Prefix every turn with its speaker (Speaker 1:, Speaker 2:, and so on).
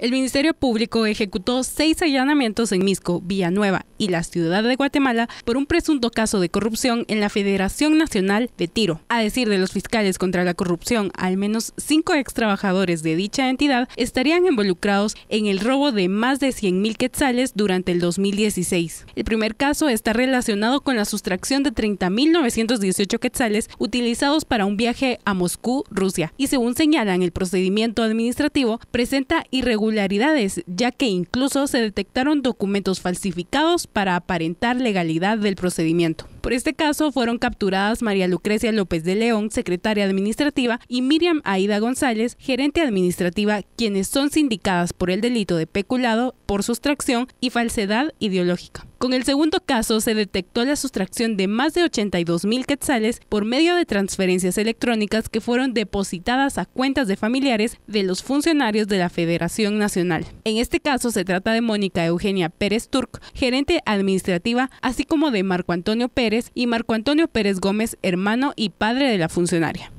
Speaker 1: El Ministerio Público ejecutó seis allanamientos en Misco, Villanueva y la ciudad de Guatemala por un presunto caso de corrupción en la Federación Nacional de Tiro. A decir de los fiscales contra la corrupción, al menos cinco ex trabajadores de dicha entidad estarían involucrados en el robo de más de 100.000 quetzales durante el 2016. El primer caso está relacionado con la sustracción de 30.918 quetzales utilizados para un viaje a Moscú, Rusia, y según señalan el procedimiento administrativo, presenta irregularidades ya que incluso se detectaron documentos falsificados para aparentar legalidad del procedimiento. Por este caso fueron capturadas María Lucrecia López de León, secretaria administrativa, y Miriam Aida González, gerente administrativa, quienes son sindicadas por el delito de peculado por sustracción y falsedad ideológica. Con el segundo caso se detectó la sustracción de más de 82 mil quetzales por medio de transferencias electrónicas que fueron depositadas a cuentas de familiares de los funcionarios de la Federación Nacional. En este caso se trata de Mónica Eugenia Pérez Turc, gerente administrativa, así como de Marco Antonio Pérez y Marco Antonio Pérez Gómez, hermano y padre de la funcionaria.